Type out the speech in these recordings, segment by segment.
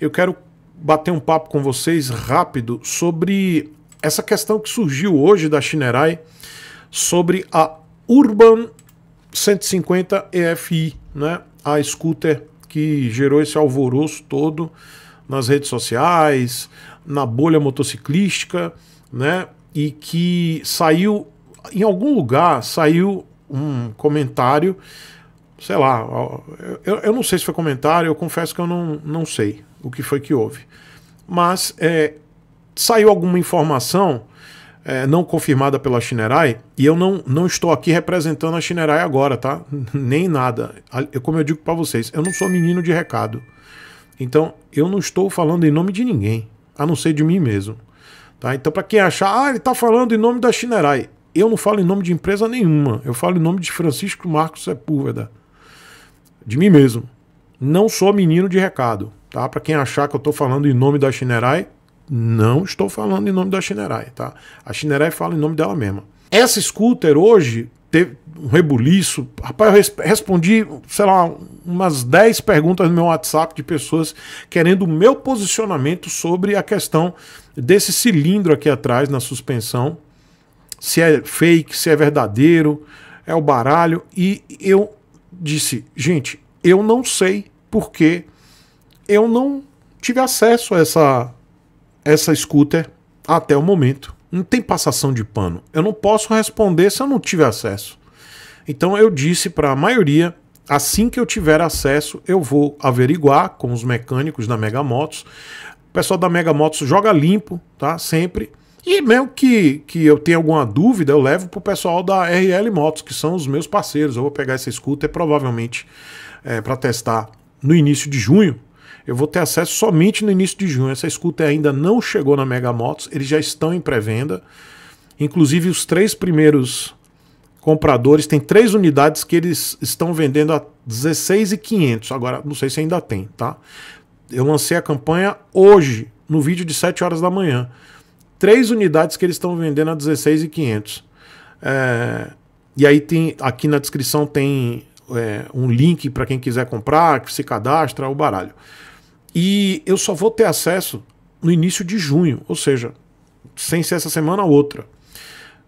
eu quero bater um papo com vocês rápido sobre essa questão que surgiu hoje da Shinerai sobre a Urban 150 EFI, né? A scooter que gerou esse alvoroço todo nas redes sociais, na bolha motociclística, né? E que saiu em algum lugar saiu um comentário, sei lá, eu, eu não sei se foi comentário, eu confesso que eu não, não sei, o que foi que houve. Mas é, saiu alguma informação é, não confirmada pela Shinerai, e eu não, não estou aqui representando a Shinerai agora, tá? Nem nada. Eu, como eu digo para vocês, eu não sou menino de recado. Então, eu não estou falando em nome de ninguém, a não ser de mim mesmo. Tá? Então, para quem achar, ah, ele está falando em nome da Shinerai. Eu não falo em nome de empresa nenhuma. Eu falo em nome de Francisco Marcos Sepúlveda. De mim mesmo. Não sou menino de recado. Tá? Para quem achar que eu estou falando em nome da Shinerai, não estou falando em nome da Shinerai. Tá? A Shinerai fala em nome dela mesma. Essa scooter hoje teve um rebuliço. Rapaz, eu respondi, sei lá, umas 10 perguntas no meu WhatsApp de pessoas querendo o meu posicionamento sobre a questão desse cilindro aqui atrás na suspensão. Se é fake, se é verdadeiro, é o baralho. E eu disse, gente, eu não sei porque eu não tive acesso a essa, essa scooter até o momento. Não tem passação de pano. Eu não posso responder se eu não tive acesso. Então eu disse para a maioria, assim que eu tiver acesso, eu vou averiguar com os mecânicos da Mega Motos. O pessoal da Mega Motos joga limpo, tá? Sempre. E mesmo que, que eu tenha alguma dúvida, eu levo para o pessoal da RL Motos, que são os meus parceiros. Eu vou pegar essa scooter provavelmente é, para testar no início de junho. Eu vou ter acesso somente no início de junho. Essa scooter ainda não chegou na Mega Motos, eles já estão em pré-venda. Inclusive, os três primeiros compradores têm três unidades que eles estão vendendo a 16,500. Agora, não sei se ainda tem, tá? Eu lancei a campanha hoje, no vídeo de 7 horas da manhã. Três unidades que eles estão vendendo a 16,500. É... E aí tem aqui na descrição tem é, um link para quem quiser comprar, que se cadastra, o baralho. E eu só vou ter acesso no início de junho, ou seja, sem ser essa semana ou outra.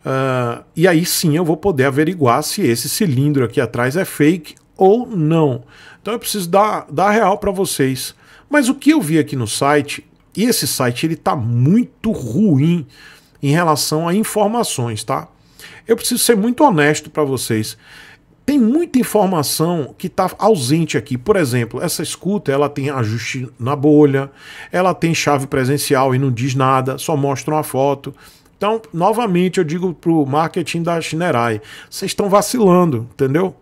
Uh, e aí sim eu vou poder averiguar se esse cilindro aqui atrás é fake ou não. Então eu preciso dar, dar real para vocês. Mas o que eu vi aqui no site, e esse site ele tá muito ruim em relação a informações, tá? Eu preciso ser muito honesto para vocês. Tem muita informação que está ausente aqui. Por exemplo, essa escuta ela tem ajuste na bolha, ela tem chave presencial e não diz nada, só mostra uma foto. Então, novamente, eu digo para o marketing da Shinerai: vocês estão vacilando, entendeu?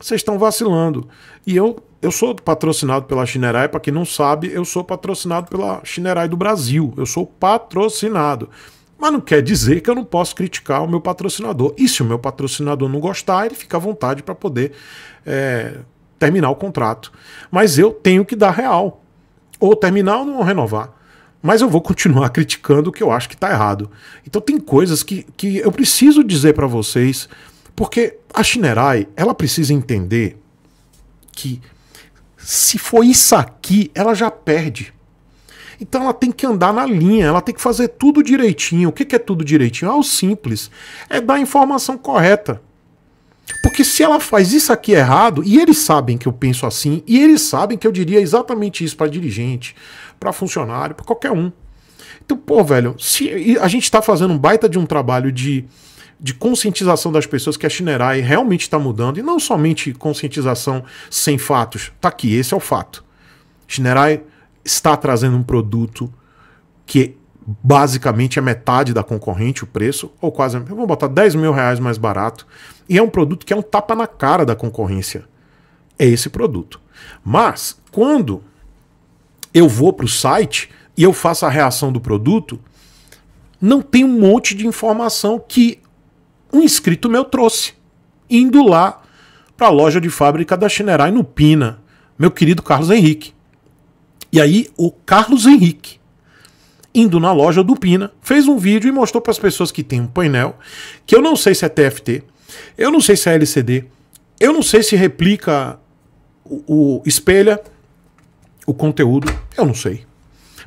Vocês estão vacilando. E eu, eu sou patrocinado pela Shinerai, para quem não sabe, eu sou patrocinado pela Shinerai do Brasil. Eu sou patrocinado. Mas não quer dizer que eu não posso criticar o meu patrocinador. E se o meu patrocinador não gostar, ele fica à vontade para poder é, terminar o contrato. Mas eu tenho que dar real. Ou terminar ou não renovar. Mas eu vou continuar criticando o que eu acho que está errado. Então tem coisas que, que eu preciso dizer para vocês, porque a Shinerai, ela precisa entender que se for isso aqui, ela já perde. Então ela tem que andar na linha, ela tem que fazer tudo direitinho. O que é tudo direitinho? É o simples. É dar a informação correta. Porque se ela faz isso aqui errado, e eles sabem que eu penso assim, e eles sabem que eu diria exatamente isso para dirigente, para funcionário, para qualquer um. Então, pô, velho, se a gente está fazendo um baita de um trabalho de, de conscientização das pessoas que a Shinerai realmente está mudando, e não somente conscientização sem fatos. Tá aqui, esse é o fato. Shinerai está trazendo um produto que basicamente é metade da concorrente o preço, ou quase, vamos botar 10 mil reais mais barato, e é um produto que é um tapa na cara da concorrência. É esse produto. Mas, quando eu vou para o site e eu faço a reação do produto, não tem um monte de informação que um inscrito meu trouxe, indo lá para a loja de fábrica da Chinerai no Pina, meu querido Carlos Henrique. E aí o Carlos Henrique, indo na loja do Pina, fez um vídeo e mostrou para as pessoas que tem um painel, que eu não sei se é TFT, eu não sei se é LCD, eu não sei se replica o, o espelha o conteúdo, eu não sei.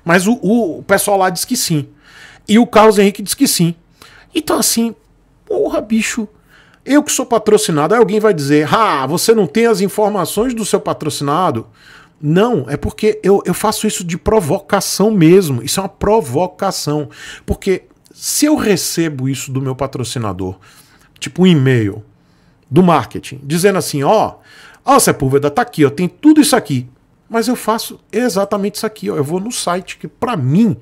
Mas o, o, pessoal lá diz que sim. E o Carlos Henrique diz que sim. Então assim, porra, bicho, eu que sou patrocinado, aí alguém vai dizer: "Ah, você não tem as informações do seu patrocinado?" Não, é porque eu, eu faço isso de provocação mesmo. Isso é uma provocação. Porque se eu recebo isso do meu patrocinador, tipo um e-mail do marketing, dizendo assim: ó, ó, Sepúlveda, tá aqui, ó, tem tudo isso aqui. Mas eu faço exatamente isso aqui, ó. Eu vou no site que, para mim,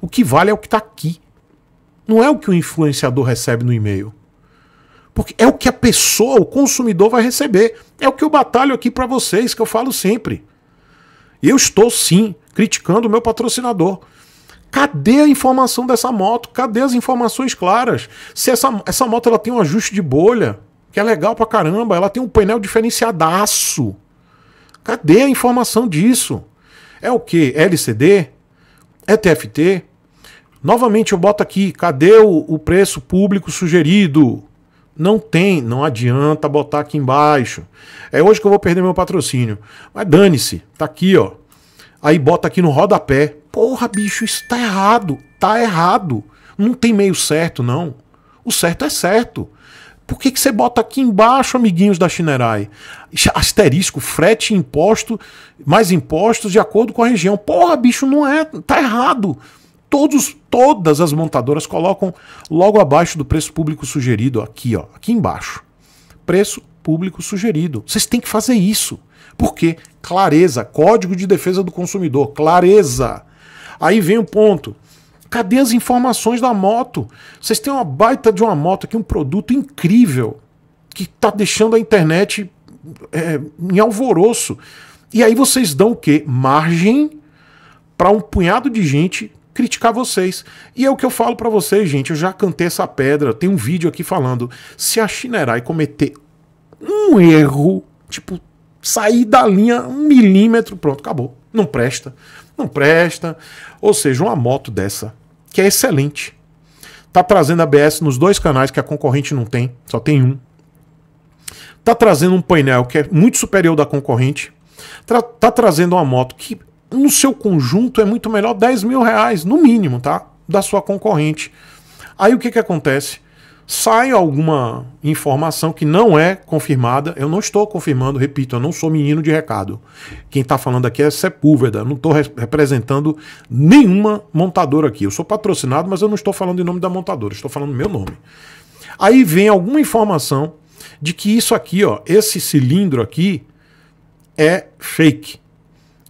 o que vale é o que tá aqui. Não é o que o influenciador recebe no e-mail. Porque é o que a pessoa, o consumidor vai receber. É o que eu batalho aqui para vocês, que eu falo sempre. Eu estou sim criticando o meu patrocinador. Cadê a informação dessa moto? Cadê as informações claras? Se essa, essa moto ela tem um ajuste de bolha, que é legal pra caramba, ela tem um painel diferenciadaço. Cadê a informação disso? É o que? LCD? É TFT? Novamente eu boto aqui, cadê o, o preço público sugerido? Não tem, não adianta botar aqui embaixo. É hoje que eu vou perder meu patrocínio. Mas dane-se, tá aqui, ó. Aí bota aqui no rodapé. Porra, bicho, isso tá errado. Tá errado. Não tem meio certo, não. O certo é certo. Por que, que você bota aqui embaixo, amiguinhos da Chinerai? Asterisco, frete imposto, mais impostos de acordo com a região. Porra, bicho, não é. Tá errado. Todos, todas as montadoras colocam logo abaixo do preço público sugerido, aqui, ó, aqui embaixo. Preço público sugerido. Vocês têm que fazer isso. Porque clareza, Código de Defesa do Consumidor, clareza. Aí vem o ponto. Cadê as informações da moto? Vocês têm uma baita de uma moto aqui, um produto incrível que está deixando a internet é, em alvoroço. E aí vocês dão o quê? Margem para um punhado de gente criticar vocês. E é o que eu falo para vocês, gente. Eu já cantei essa pedra. Tem um vídeo aqui falando. Se a Shinerai cometer um erro, tipo, sair da linha um milímetro, pronto, acabou. Não presta. Não presta. Ou seja, uma moto dessa, que é excelente. Tá trazendo ABS nos dois canais que a concorrente não tem, só tem um. Tá trazendo um painel que é muito superior da concorrente. Tá, tá trazendo uma moto que no seu conjunto é muito melhor 10 mil reais, no mínimo, tá? Da sua concorrente. Aí o que, que acontece? Sai alguma informação que não é confirmada. Eu não estou confirmando, repito, eu não sou menino de recado. Quem está falando aqui é Sepúlveda. Não estou re representando nenhuma montadora aqui. Eu sou patrocinado, mas eu não estou falando em nome da montadora, estou falando meu nome. Aí vem alguma informação de que isso aqui, ó, esse cilindro aqui, é fake.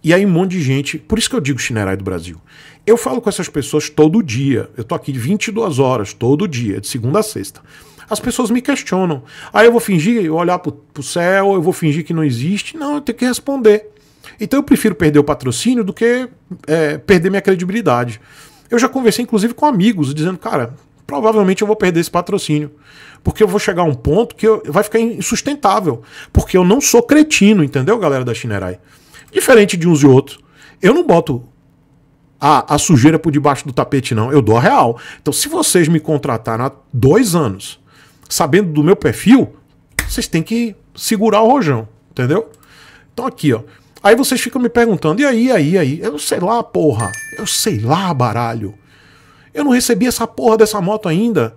E aí um monte de gente, por isso que eu digo Chinerai do Brasil. Eu falo com essas pessoas todo dia. Eu tô aqui 22 horas todo dia, de segunda a sexta. As pessoas me questionam. Aí eu vou fingir, eu olhar pro, pro céu, eu vou fingir que não existe. Não, eu tenho que responder. Então eu prefiro perder o patrocínio do que é, perder minha credibilidade. Eu já conversei, inclusive, com amigos, dizendo, cara, provavelmente eu vou perder esse patrocínio. Porque eu vou chegar a um ponto que eu, vai ficar insustentável. Porque eu não sou cretino, entendeu, galera da Chinerai? Diferente de uns e outros. Eu não boto a, a sujeira por debaixo do tapete, não. Eu dou a real. Então, se vocês me contrataram há dois anos, sabendo do meu perfil, vocês têm que segurar o rojão, entendeu? Então, aqui, ó. Aí vocês ficam me perguntando, e aí, aí, aí? Eu sei lá, porra. Eu sei lá, baralho. Eu não recebi essa porra dessa moto ainda.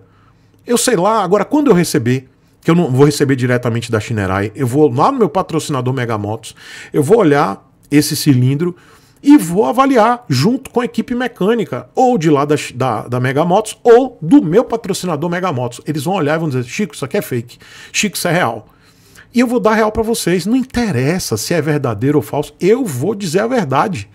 Eu sei lá, agora quando eu receber? que eu não vou receber diretamente da Shinerai, eu vou lá no meu patrocinador Megamotos, eu vou olhar esse cilindro e vou avaliar junto com a equipe mecânica, ou de lá da, da, da Megamotos, ou do meu patrocinador Megamotos. Eles vão olhar e vão dizer: Chico, isso aqui é fake. Chico, isso é real. E eu vou dar real para vocês. Não interessa se é verdadeiro ou falso, eu vou dizer a verdade.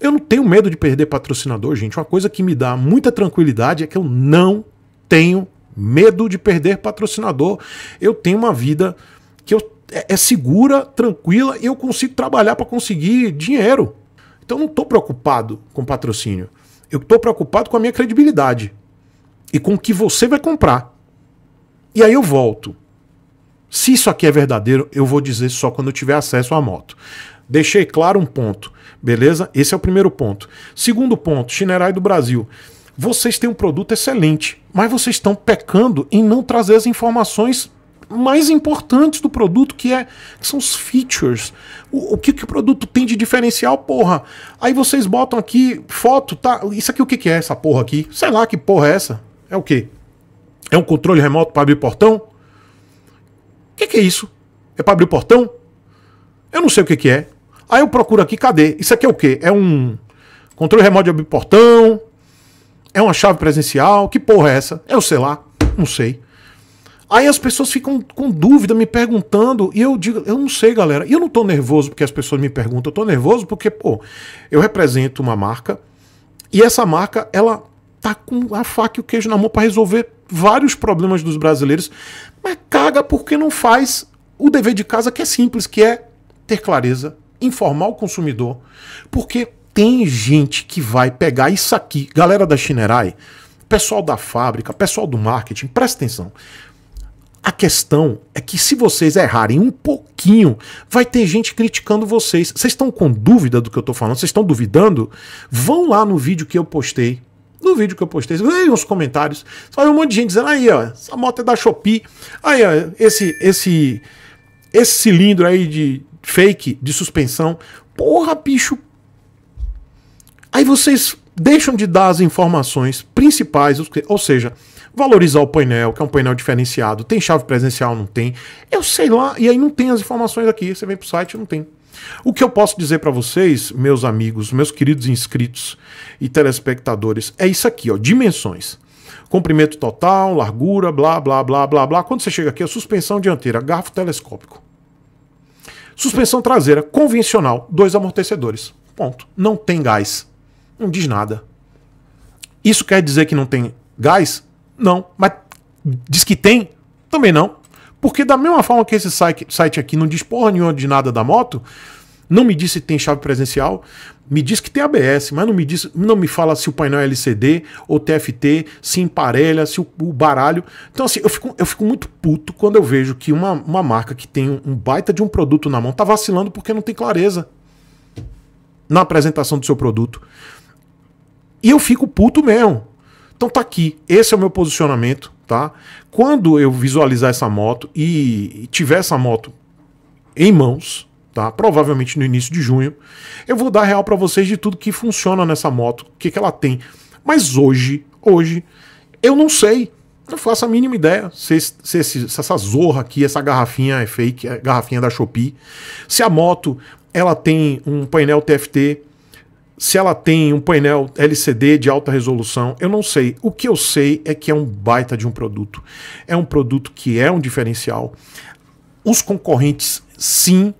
Eu não tenho medo de perder patrocinador, gente. Uma coisa que me dá muita tranquilidade é que eu não tenho medo de perder patrocinador. Eu tenho uma vida que eu, é, é segura, tranquila e eu consigo trabalhar para conseguir dinheiro. Então eu não estou preocupado com patrocínio. Eu estou preocupado com a minha credibilidade e com o que você vai comprar. E aí eu volto. Se isso aqui é verdadeiro, eu vou dizer só quando eu tiver acesso à moto. Deixei claro um ponto, beleza? Esse é o primeiro ponto. Segundo ponto, Chinerai do Brasil vocês têm um produto excelente, mas vocês estão pecando em não trazer as informações mais importantes do produto, que, é, que são os features. O, o que, que, o produto tem de diferencial, porra? Aí vocês botam aqui foto, tá? Isso aqui o que, que é essa porra aqui? Sei lá que porra é essa. É o quê? É um controle remoto para abrir portão? O que, que é isso? É para abrir portão? Eu não sei o que, que é. Aí eu procuro aqui, cadê? Isso aqui é o quê? É um controle remoto de abrir portão? É uma chave presencial? Que porra é essa? Eu sei lá, não sei. Aí as pessoas ficam com dúvida, me perguntando, e eu digo, eu não sei, galera. E eu não tô nervoso porque as pessoas me perguntam, eu tô nervoso porque, pô, eu represento uma marca e essa marca, ela tá com a faca e o queijo na mão para resolver vários problemas dos brasileiros, mas caga porque não faz o dever de casa que é simples, que é ter clareza, informar o consumidor, porque tem gente que vai pegar isso aqui. Galera da Chinerai pessoal da fábrica, pessoal do marketing, presta atenção. A questão é que se vocês errarem um pouquinho, vai ter gente criticando vocês. Vocês estão com dúvida do que eu estou falando? Vocês estão duvidando? Vão lá no vídeo que eu postei. No vídeo que eu postei, leiam os comentários. Só um monte de gente dizendo: aí, ó, essa moto é da Shopee. Aí, ó, esse, esse, esse cilindro aí de fake, de suspensão. Porra, bicho, Aí vocês deixam de dar as informações principais, ou seja, valorizar o painel, que é um painel diferenciado, tem chave presencial, não tem. Eu sei lá, e aí não tem as informações aqui. Você vem para o site, não tem. O que eu posso dizer para vocês, meus amigos, meus queridos inscritos e telespectadores, é isso aqui, ó, dimensões. Comprimento total, largura, blá, blá, blá, blá, blá. Quando você chega aqui, a é suspensão dianteira, garfo telescópico. Suspensão traseira, convencional, dois amortecedores. Ponto. Não tem gás. Não diz nada. Isso quer dizer que não tem gás? Não. Mas diz que tem? Também não. Porque da mesma forma que esse site aqui não diz porra nenhuma de nada da moto, não me disse se tem chave presencial, me diz que tem ABS, mas não me diz, não me fala se o painel é LCD ou TFT, se emparelha, se o, o baralho. Então assim, eu fico, eu fico muito puto quando eu vejo que uma, uma marca que tem um baita de um produto na mão tá vacilando porque não tem clareza na apresentação do seu produto. E eu fico puto mesmo. Então tá aqui, esse é o meu posicionamento, tá? Quando eu visualizar essa moto e tiver essa moto em mãos, tá? Provavelmente no início de junho, eu vou dar real para vocês de tudo que funciona nessa moto, o que que ela tem. Mas hoje, hoje eu não sei. Não faço a mínima ideia se, se, se, se essa zorra aqui, essa garrafinha é fake, é garrafinha da Shopee. Se a moto ela tem um painel TFT se ela tem um painel LCD de alta resolução, eu não sei. O que eu sei é que é um baita de um produto. É um produto que é um diferencial. Os concorrentes, sim,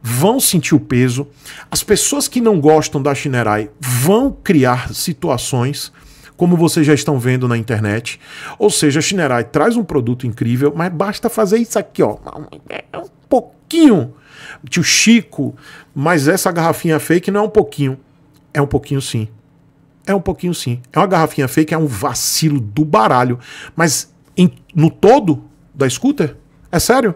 vão sentir o peso. As pessoas que não gostam da Shinerai vão criar situações como vocês já estão vendo na internet. Ou seja, a Shinerai traz um produto incrível, mas basta fazer isso aqui, ó. É um pouquinho. Tio Chico, mas essa garrafinha fake não é um pouquinho é um pouquinho sim. É um pouquinho sim. É uma garrafinha fake, é um vacilo do baralho. Mas em, no todo da scooter? É sério?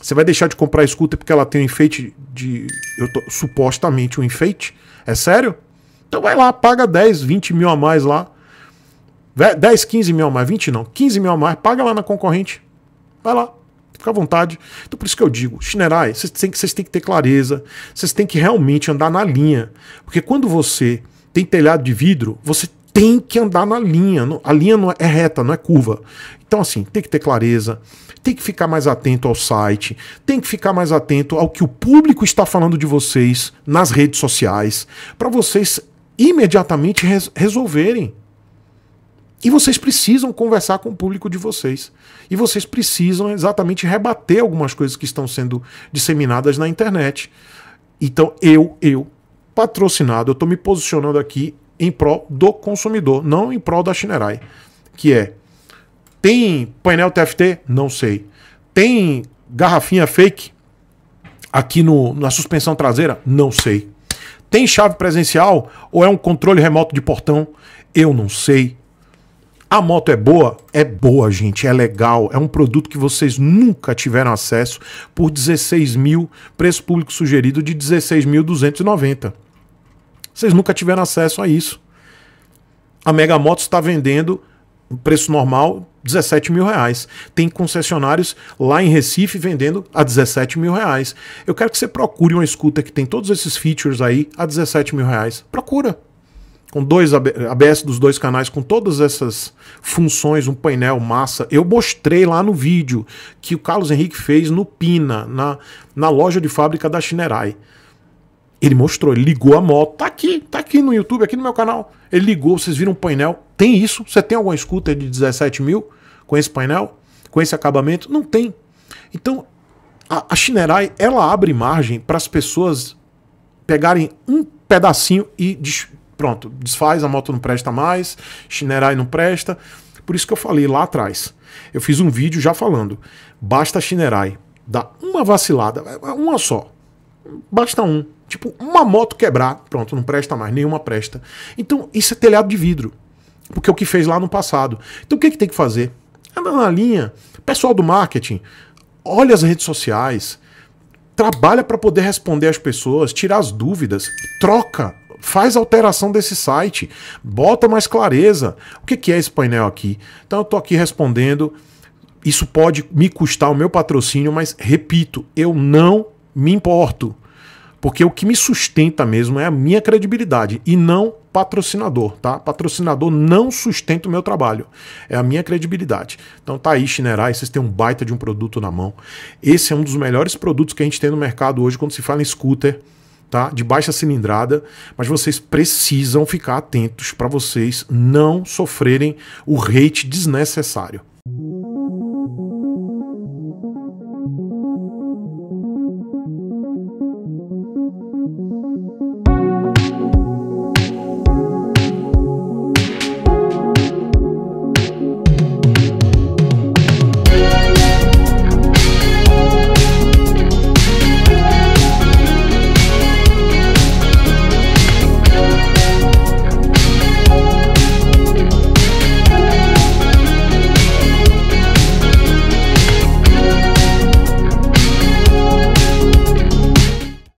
Você vai deixar de comprar a scooter porque ela tem um enfeite de. Tô, supostamente um enfeite? É sério? Então vai lá, paga 10, 20 mil a mais lá. 10, 15 mil a mais, 20 não, 15 mil a mais, paga lá na concorrente. Vai lá. Fica à vontade. Então, por isso que eu digo, Shinerai, vocês têm, vocês têm que ter clareza, vocês têm que realmente andar na linha. Porque quando você tem telhado de vidro, você tem que andar na linha. A linha não é, é reta, não é curva. Então, assim, tem que ter clareza, tem que ficar mais atento ao site, tem que ficar mais atento ao que o público está falando de vocês nas redes sociais, para vocês imediatamente res resolverem. E vocês precisam conversar com o público de vocês. E vocês precisam exatamente rebater algumas coisas que estão sendo disseminadas na internet. Então, eu, eu, patrocinado, eu estou me posicionando aqui em prol do consumidor, não em prol da Shinerai. Que é: tem painel TFT? Não sei. Tem garrafinha fake aqui no, na suspensão traseira? Não sei. Tem chave presencial ou é um controle remoto de portão? Eu não sei. A moto é boa? É boa, gente, é legal, é um produto que vocês nunca tiveram acesso por 16 mil, preço público sugerido de 16.290. Vocês nunca tiveram acesso a isso. A Mega Moto está vendendo preço normal 17 mil reais. Tem concessionários lá em Recife vendendo a 17 mil reais. Eu quero que você procure uma escuta que tem todos esses features aí a 17 mil reais. Procura, com dois ABS dos dois canais, com todas essas funções, um painel massa. Eu mostrei lá no vídeo que o Carlos Henrique fez no Pina, na, na loja de fábrica da Shinerai. Ele mostrou, ele ligou a moto, tá aqui, tá aqui no YouTube, aqui no meu canal. Ele ligou, vocês viram o um painel, tem isso? Você tem alguma scooter de 17 mil com esse painel, com esse acabamento? Não tem. Então, a, a Shinerai, ela abre margem para as pessoas pegarem um pedacinho e Pronto, desfaz, a moto não presta mais, Shinerai não presta. Por isso que eu falei lá atrás. Eu fiz um vídeo já falando. Basta Shinerai. dar uma vacilada, uma só. Basta um. Tipo, uma moto quebrar, pronto, não presta mais, nenhuma presta. Então, isso é telhado de vidro. Porque é o que fez lá no passado. Então, o que, é que tem que fazer? Anda na linha. Pessoal do marketing, olha as redes sociais. Trabalha para poder responder às pessoas, tirar as dúvidas, troca faz alteração desse site, bota mais clareza. O que, que é esse painel aqui? Então eu estou aqui respondendo. Isso pode me custar o meu patrocínio, mas repito, eu não me importo. Porque o que me sustenta mesmo é a minha credibilidade e não patrocinador, tá? Patrocinador não sustenta o meu trabalho, é a minha credibilidade. Então tá aí, Chinerai, vocês têm um baita de um produto na mão. Esse é um dos melhores produtos que a gente tem no mercado hoje quando se fala em scooter tá? De baixa cilindrada, mas vocês precisam ficar atentos para vocês não sofrerem o rate desnecessário.